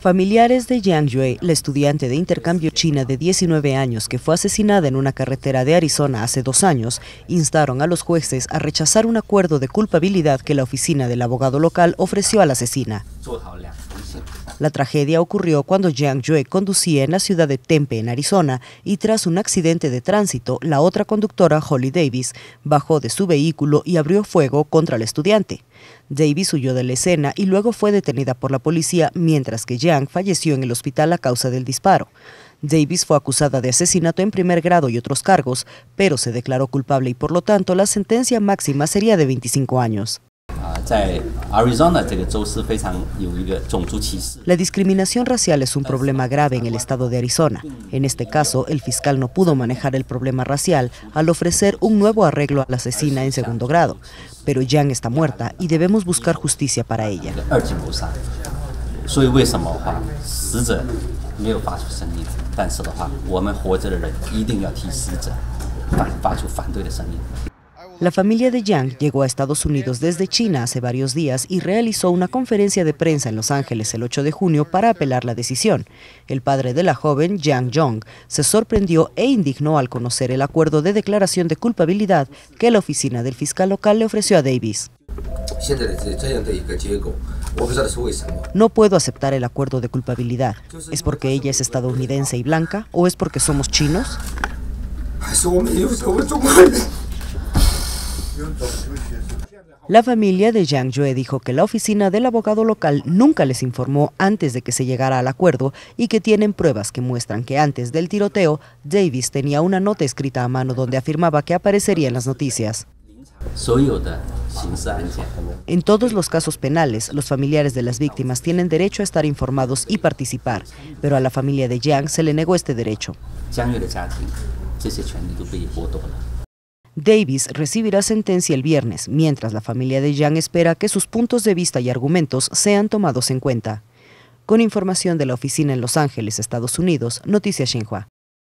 Familiares de Yang Yue, la estudiante de intercambio china de 19 años que fue asesinada en una carretera de Arizona hace dos años, instaron a los jueces a rechazar un acuerdo de culpabilidad que la oficina del abogado local ofreció a la asesina. La tragedia ocurrió cuando Yang Yue conducía en la ciudad de Tempe, en Arizona, y tras un accidente de tránsito, la otra conductora, Holly Davis, bajó de su vehículo y abrió fuego contra el estudiante. Davis huyó de la escena y luego fue detenida por la policía, mientras que Yang falleció en el hospital a causa del disparo. Davis fue acusada de asesinato en primer grado y otros cargos, pero se declaró culpable y por lo tanto la sentencia máxima sería de 25 años. La discriminación racial es un problema grave en el estado de Arizona. En este caso, el fiscal no pudo manejar el problema racial al ofrecer un nuevo arreglo a la asesina en segundo grado. Pero Yang está muerta y debemos buscar justicia para ella. La familia de Yang llegó a Estados Unidos desde China hace varios días y realizó una conferencia de prensa en Los Ángeles el 8 de junio para apelar la decisión. El padre de la joven, Yang Jong, se sorprendió e indignó al conocer el acuerdo de declaración de culpabilidad que la oficina del fiscal local le ofreció a Davis. No puedo aceptar el acuerdo de culpabilidad. ¿Es porque ella es estadounidense y blanca? ¿O es porque somos chinos? La familia de Yang Yue dijo que la oficina del abogado local nunca les informó antes de que se llegara al acuerdo y que tienen pruebas que muestran que antes del tiroteo, Davis tenía una nota escrita a mano donde afirmaba que aparecería en las noticias. En todos los casos penales, los familiares de las víctimas tienen derecho a estar informados y participar, pero a la familia de Yang se le negó este derecho. Davis recibirá sentencia el viernes, mientras la familia de Yang espera que sus puntos de vista y argumentos sean tomados en cuenta. Con información de la oficina en Los Ángeles, Estados Unidos, Noticias Xinhua.